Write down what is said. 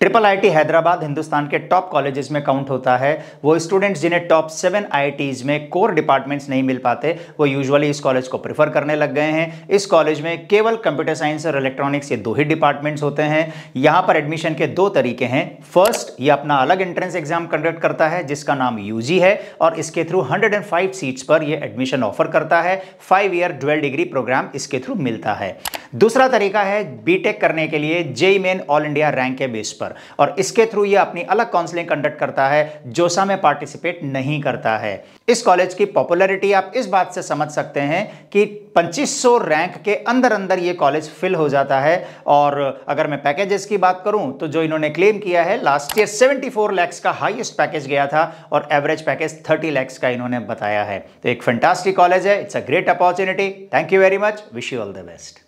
triple IT Hyderabad Hindustan के top colleges में count होता है वो स्टूडेंट्स जिन्हें टॉप सेवन आईआईटीज में कोर डिपार्टमेंट्स नहीं मिल पाते वो यूजुअली इस कॉलेज को प्रेफर करने लग गए हैं इस कॉलेज में केवल कंप्यूटर साइंस और इलेक्ट्रॉनिक्स ये दो ही डिपार्टमेंट्स होते हैं यहाँ पर एडमिशन के दो तरीके हैं फर्स्ट ये अपना अलग एंट्रेंस एग्जाम कंडक्ट करता है जिसका नाम यू है और इसके थ्रू हंड्रेड सीट्स पर यह एडमिशन ऑफर करता है five year twelve degree program इसके थ्रू मिलता है दूसरा तरीका है बी करने के लिए JEE main all India rank के बेस पर पर और इसके थ्रू ये अपनी अलग काउंसलिंग कंडक्ट करता है जोसा में पार्टिसिपेट नहीं करता है इस कॉलेज की पॉपुलैरिटी आप इस बात से समझ सकते हैं कि 2500 रैंक के अंदर अंदर ये कॉलेज फिल हो जाता है और अगर मैं पैकेजेस की बात करूं तो जो इन्होंने क्लेम किया है लास्ट ईयर 74 लैक्स का हाईएस्ट पैकेज गया था और एवरेज पैकेज 30 लैक्स का इन्होंने बताया है तो एक फैंटास्टिक कॉलेज है it's a great opportunity thank you very much wish you all the best